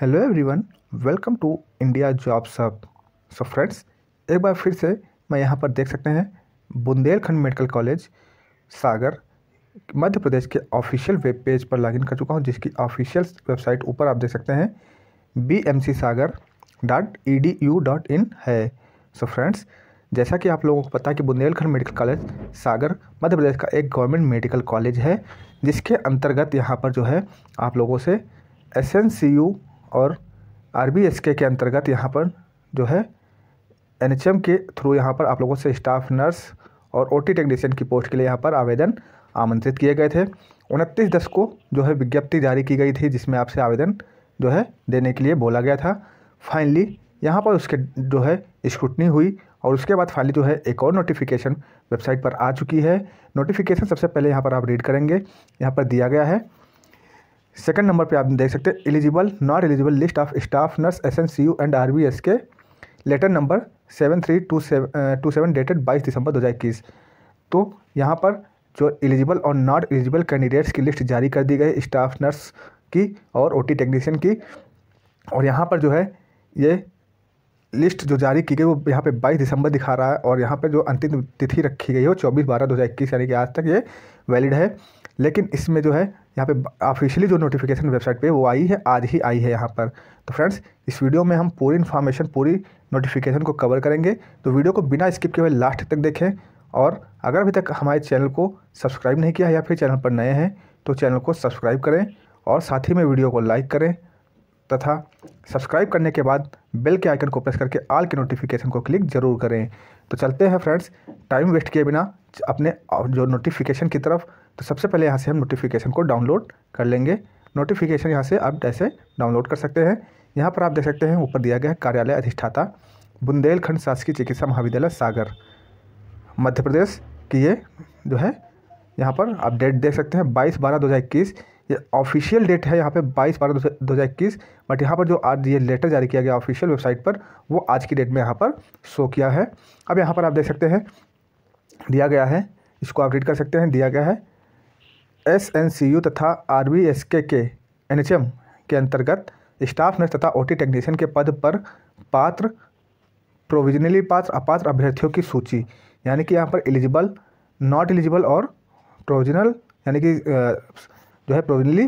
hello everyone welcome to India jobs सब so friends एक बार फिर से मैं यहाँ पर देख सकते हैं बुंदेलखंड मेडिकल कॉलेज सागर मध्य प्रदेश के ऑफिशियल वेब पेज पर लॉगिन कर चुका हूँ जिसकी ऑफिशियल वेबसाइट ऊपर आप देख सकते हैं B M C Sagar dot E D U dot in है सो so फ्रेंड्स जैसा कि आप लोगों को पता है कि बुंदेलखंड मेडिकल कॉलेज सागर मध्य प्रदेश का एक गवर्नमेंट मेडिकल कॉलेज है जिसके अंतर्गत यहाँ पर जो है आप लोगों से एस एन सी यू और आर के अंतर्गत यहाँ पर जो है एन के थ्रू यहाँ पर आप लोगों से स्टाफ नर्स और ओ टेक्नीशियन की पोस्ट के लिए यहाँ पर आवेदन आमंत्रित किए गए थे उनतीस दस को जो है विज्ञप्ति जारी की गई थी जिसमें आपसे आवेदन जो है देने के लिए बोला गया था फाइनली यहाँ पर उसके जो है स्क्रूटनी हुई और उसके बाद फाइनली जो है एक और नोटिफिकेशन वेबसाइट पर आ चुकी है नोटिफिकेशन सबसे पहले यहाँ पर आप रीड करेंगे यहाँ पर दिया गया है सेकंड नंबर पे आप देख सकते हैं eligible not eligible list of staff nurse S N C U and R B S K letter number seven three two seven two seven dated बाईस दिसंबर दो हज़ार इक्कीस तो यहाँ पर जो एलिजिबल और नॉट एलिजिबल कैंडिडेट्स की लिस्ट जारी कर दी गई स्टाफ नर्स की और ओ टी टेक्नीशियन की और यहाँ पर जो है ये लिस्ट जो जारी की गई वो यहाँ पे 22 दिसंबर दिखा रहा है और यहाँ पे जो अंतिम तिथि रखी गई है वो चौबीस बारह दो हज़ार इक्कीस यानी कि आज तक ये वैलिड है लेकिन इसमें जो है यहाँ पे ऑफिशियली जो नोटिफिकेशन वेबसाइट पे वो आई है आज ही आई है यहाँ पर तो फ्रेंड्स इस वीडियो में हम पूरी इन्फॉर्मेशन पूरी नोटिफिकेशन को कवर करेंगे तो वीडियो को बिना स्किप किए हुए लास्ट तक देखें और अगर अभी तक हमारे चैनल को सब्सक्राइब नहीं किया है या फिर चैनल पर नए हैं तो चैनल को सब्सक्राइब करें और साथ ही में वीडियो को लाइक करें तथा सब्सक्राइब करने के बाद बेल के आइकन को प्रेस करके आल के नोटिफिकेशन को क्लिक जरूर करें तो चलते हैं फ्रेंड्स टाइम वेस्ट किए बिना अपने जो नोटिफिकेशन की तरफ तो सबसे पहले यहाँ से हम नोटिफिकेशन को डाउनलोड कर लेंगे नोटिफिकेशन यहाँ से आप ऐसे डाउनलोड कर सकते हैं यहाँ पर आप देख सकते हैं ऊपर दिया गया है कार्यालय अधिष्ठाता बुंदेलखंड शासकीय चिकित्सा महाविद्यालय सागर मध्य प्रदेश की ये जो है यहाँ पर आप डेट देख सकते हैं बाईस बारह दो हज़ार इक्कीस ये ऑफिशियल डेट है यहाँ पे 22 बारह दो हज़ार इक्कीस बट यहाँ पर जो आज ये लेटर जारी किया गया ऑफिशियल वेबसाइट पर वो आज की डेट में यहाँ पर शो किया है अब यहाँ पर आप देख सकते हैं दिया गया है इसको आप रीड कर सकते हैं दिया गया है एस एन सी यू तथा R B S K K N H M के अंतर्गत स्टाफ नर्स तथा ओ टी टेक्नीशियन के पद पर पात्र प्रोविजनली पात्र अपात्र अभ्यर्थियों की सूची यानी कि यहाँ पर एलिजिबल नॉट एलिजिबल और प्रोविजनल यानी कि जो है प्रोविनली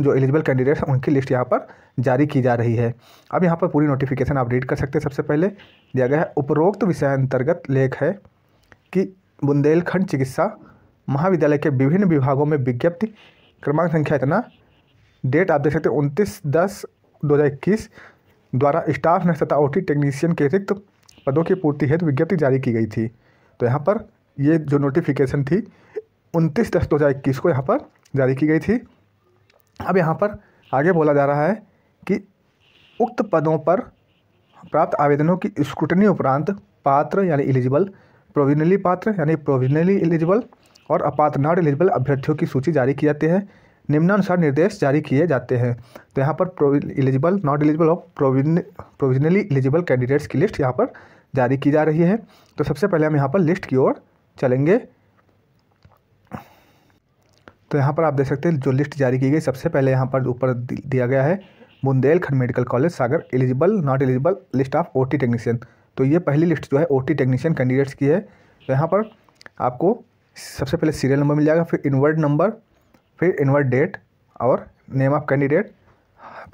जो एलिजिबल कैंडिडेट्स हैं उनकी लिस्ट यहाँ पर जारी की जा रही है अब यहाँ पर पूरी नोटिफिकेशन आप रीड कर सकते हैं सबसे पहले दिया गया है उपरोक्त विषय अंतर्गत लेख है कि बुंदेलखंड चिकित्सा महाविद्यालय के विभिन्न विभागों में विज्ञप्ति क्रमांक संख्या इतना डेट आप देख सकते हैं उनतीस दस दो हज़ार इक्कीस द्वारा स्टाफ नर्स तथा ओटी टेक्नीशियन के रिक्त पदों की पूर्ति हेतु विज्ञप्ति जारी की गई थी तो यहाँ पर ये जो नोटिफिकेशन थी उनतीस दस दो हज़ार इक्कीस को यहाँ पर जारी की गई थी अब यहाँ पर आगे बोला जा रहा है कि उक्त पदों पर प्राप्त आवेदनों की स्क्रूटनी उपरांत पात्र यानी एलिजिबल प्रोविजनली पात्र यानी प्रोविजनली एलिजिबल और अपात्र नॉट एलिजिबल अभ्यर्थियों की सूची जारी की जाती है निम्नानुसार निर्देश जारी किए जाते हैं तो यहाँ पर एलिजिबल नॉट एलिजिबल और प्रोविजनली एलिजिबल कैंडिडेट्स की लिस्ट यहाँ पर जारी की जा रही है तो सबसे पहले हम यहाँ पर लिस्ट की ओर चलेंगे तो यहाँ पर आप देख सकते हैं जो लिस्ट जारी की गई सबसे पहले यहाँ पर ऊपर दिया गया है Bundelkhand medical college Sagar eligible not eligible list of OT technician तो ये पहली लिस्ट जो है ओटी टेक्नीशियन कैंडिडेट्स की है तो यहाँ पर आपको सबसे पहले सीरियल नंबर मिल जाएगा फिर इनवर्ड नंबर फिर इनवर्ड डेट और नेम ऑफ कैंडिडेट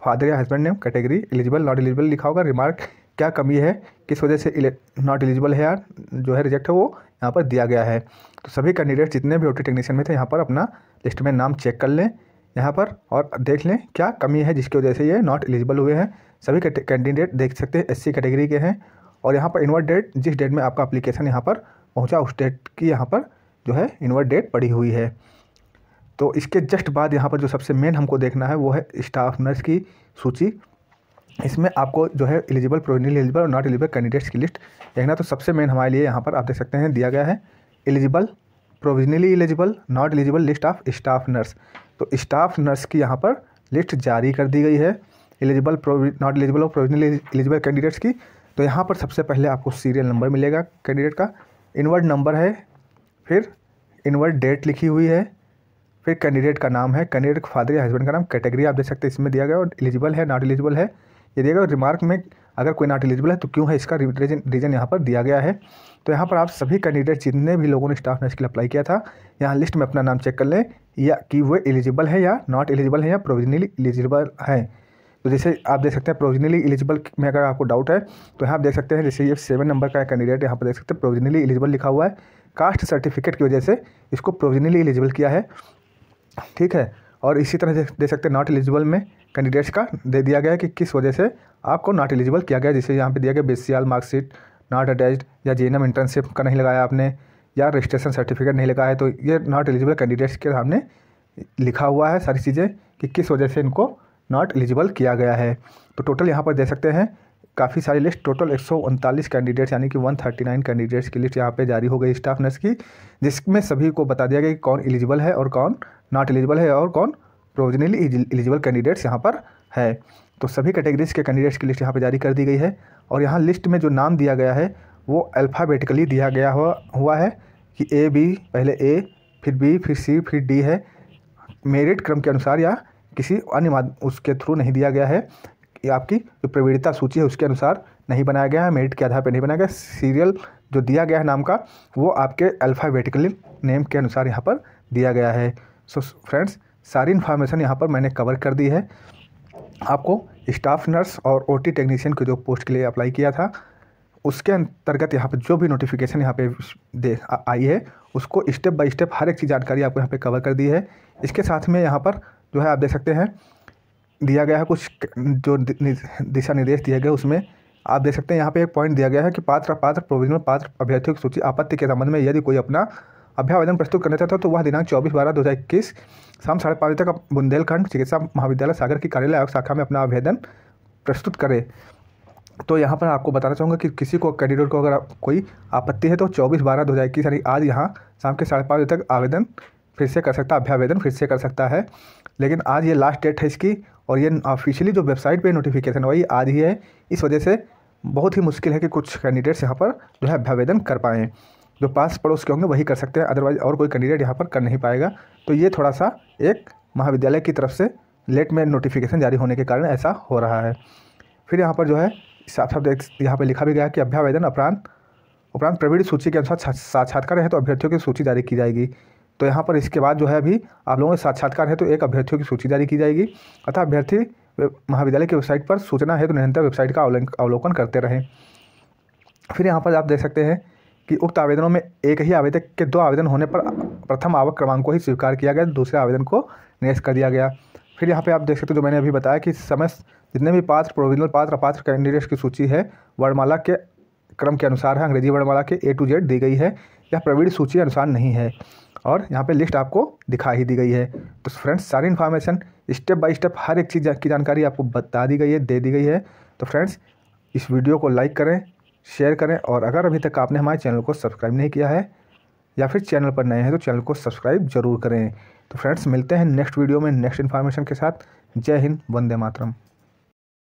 फादर या husband name category eligible not eligible लिखा होगा रिमार्क क्या कमी है किस वजह से नॉट एलिजिबल है यार जो है रिजेक्ट है वो यहाँ पर दिया गया है तो सभी कैंडिडेट जितने भी ओ टेक्नीशियन में थे यहाँ पर अपना लिस्ट में नाम चेक कर लें यहाँ पर और देख लें क्या कमी है जिसकी वजह से ये नॉट एलिजिबल हुए हैं सभी कैंडिडेट देख सकते हैं एससी कैटेगरी के हैं और यहाँ पर इन्वर्ट डेट जिस डेट में आपका अप्लीकेशन यहाँ पर पहुँचा उस डेट की यहाँ पर जो है इन्वर्ट डेट पड़ी हुई है तो इसके जस्ट बाद यहाँ पर जो सबसे मेन हमको देखना है वो है स्टाफ नर्स की सूची इसमें आपको जो है एलिजिबल प्रोविजनली एलिजिबल और नॉट एलिजिबल कैंडिडेट्स की लिस्ट देखना तो सबसे मेन हमारे लिए यहाँ पर आप देख सकते हैं दिया गया है eligible provisionally eligible not eligible list of staff nurse तो स्टाफ नर्स की यहाँ पर लिस्ट जारी कर दी गई है एलिजिबल नॉट एलिजिबल और प्रोविजनली एलिजिबल कैंडिडेट्स की तो यहाँ पर सबसे पहले आपको सीरियल नंबर मिलेगा कैंडिडेट का इनवर्ड नंबर है फिर इनवर्ड डेट लिखी हुई है फिर कैंडिडेट का नाम है कैंडिडेट फादर या हस्बैंड का नाम कैटेगरी आप देख सकते हैं इसमें दिया गया और एलिजिबल है नॉट एलिजिबल है ये देखा रिमार्क में अगर कोई नॉट एलिजिबल है तो क्यों है इसका रीजन रीजन यहाँ पर दिया गया है तो यहाँ पर आप सभी कैंडिडेट जितने भी लोगों ने स्टाफ नर्स के लिए अप्लाई किया था यहाँ लिस्ट में अपना नाम चेक कर लें या कि वो एलिजिबल है या नॉट एलिजिबल है या प्रोविजनली एलिजिबल है तो जैसे आप देख सकते हैं प्रोविजनली एलिजिबल में अगर आपको डाउट है तो यहाँ आप देख सकते हैं जैसे ये सेवन नंबर का कैंडिडेट यहाँ पर देख सकते हैं प्रोविजनली एलिजिबल लिखा हुआ है कास्ट सर्टिफिकेट की वजह से इसको प्रोविजनली एलिजिबल किया है ठीक है और इसी तरह दे सकते हैं नॉट एलिजिबल में कैंडिडेट्स का दे दिया गया कि किस वजह से आपको नॉट एलिजिबल किया गया जिसे यहाँ पे दिया गया बी मार्कशीट नॉट अटैच्ड या जे इंटर्नशिप का नहीं लगाया आपने या रजिस्ट्रेशन सर्टिफिकेट नहीं लगाया है तो ये नॉट एलिजिबल कैंडिडेट्स के सामने लिखा हुआ है सारी चीज़ें कि किस वजह से इनको नॉट एलिजिबल किया गया है तो टोटल यहाँ पर दे सकते हैं काफ़ी सारी लिस्ट टोटल एक कैंडिडेट्स यानी कि 139 कैंडिडेट्स की लिस्ट यहाँ पे जारी हो गई स्टाफ नर्स की जिसमें सभी को बता दिया गया कि कौन एलिजिबल है और कौन नॉट एलिजिबल है और कौन प्रोविजनली एलिजिबल कैंडिडेट्स यहाँ पर है तो सभी कैटेगरीज के कैंडिडेट्स की लिस्ट यहाँ पर जारी कर दी गई है और यहाँ लिस्ट में जो नाम दिया गया है वो अल्फ़ाबेटिकली दिया गया हुआ हुआ है कि ए बी पहले ए फिर बी फिर सी फिर डी है मेरिट क्रम के अनुसार या किसी अन्य उसके थ्रू नहीं दिया गया है कि आपकी जो प्रवीणता सूची है उसके अनुसार नहीं बनाया गया है मेरिट के आधार पर नहीं बनाया गया सीरियल जो दिया गया है नाम का वो आपके अल्फ़ाबेटिकली नेम के अनुसार यहाँ पर दिया गया है सो फ्रेंड्स सारी इन्फॉर्मेशन यहाँ पर मैंने कवर कर दी है आपको स्टाफ नर्स और ओटी टेक्नीशियन की जो पोस्ट के लिए अप्लाई किया था उसके अंतर्गत यहाँ पर जो भी नोटिफिकेशन यहाँ पे दे आई है उसको स्टेप बाय स्टेप हर एक चीज़ जानकारी आपको यहाँ पे कवर कर दी है इसके साथ में यहाँ पर जो है आप देख सकते हैं दिया गया है कुछ जो दिशा निर्देश दिए गए उसमें आप देख सकते हैं यहाँ पर एक पॉइंट दिया गया है कि पात्र पात्र प्रोविजनल पात्र अभ्यर्थियों की सूची आपत्ति के संबंध में यदि कोई अपना अभ्यावेदन प्रस्तुत करना चाहता हो तो वह दिनांक चौबीस बारह दो हज़ार इक्कीस शाम साढ़े पाँच बजे तक बुंदेलखंड चिकित्सा महाविद्यालय सागर की कार्यालय आयोग शाखा में अपना आवेदन प्रस्तुत करें तो यहाँ पर आपको बताना चाहूँगा कि किसी को कैंडिडेट को अगर कोई आपत्ति है तो चौबीस बारह दो हज़ार इक्कीस यानी आज यहाँ शाम के साढ़े पाँच बजे तक आवेदन फिर से कर सकता है अभ्यावेदन फिर से कर सकता है लेकिन आज ये लास्ट डेट है इसकी और ये ऑफिशियली जो वेबसाइट पे नोटिफिकेशन वही आज ही है इस वजह से बहुत ही मुश्किल है कि कुछ कैंडिडेट्स यहाँ पर जो है अभ्यावेदन कर पाएँ जो पास पड़ोस के होंगे वही कर सकते हैं अदरवाइज और कोई कैंडिडेट यहाँ पर कर नहीं पाएगा तो ये थोड़ा सा एक महाविद्यालय की तरफ से लेट में नोटिफिकेशन जारी होने के कारण ऐसा हो रहा है फिर यहाँ पर जो है साफ साफ देख यहाँ पर लिखा भी गया कि अभ्यावेदन अपरांत उपरांत प्रवीण सूची के अनुसार साक्षात्कार है तो अभ्यर्थियों की सूची जारी की जाएगी तो यहाँ पर इसके बाद जो है अभी आप लोगों के साक्षात्कार है तो एक अभ्यर्थियों की सूची जारी की जाएगी अतः अभ्यर्थी महाविद्यालय की वेबसाइट पर सूचना है तो निरंतर वेबसाइट का अवलोकन करते रहें फिर यहाँ पर आप देख सकते हैं कि उक्त आवेदनों में एक ही आवेदक के दो आवेदन होने पर प्रथम आवक क्रमांक को ही स्वीकार किया गया दूसरे आवेदन को निरस्त कर दिया गया फिर यहाँ पे आप देख सकते हो जो मैंने अभी बताया कि समय जितने भी पात्र प्रोविजनल पात्र अपात्र कैंडिडेट्स की सूची है वर्णमाला के क्रम के अनुसार है अंग्रेजी वर्णमाला के ए टू जेड दी गई है यह प्रवीण सूची अनुसार नहीं है और यहाँ पे लिस्ट आपको दिखा ही दी गई है तो फ्रेंड्स सारी इन्फॉर्मेशन स्टेप बाय स्टेप हर एक चीज़ की जानकारी आपको बता दी गई है दे दी गई है तो फ्रेंड्स इस वीडियो को लाइक करें शेयर करें और अगर अभी तक आपने हमारे चैनल को सब्सक्राइब नहीं किया है या फिर चैनल पर नए हैं तो चैनल को सब्सक्राइब जरूर करें तो फ्रेंड्स मिलते हैं नेक्स्ट वीडियो में नेक्स्ट इन्फॉर्मेशन के साथ जय हिंद वंदे मातरम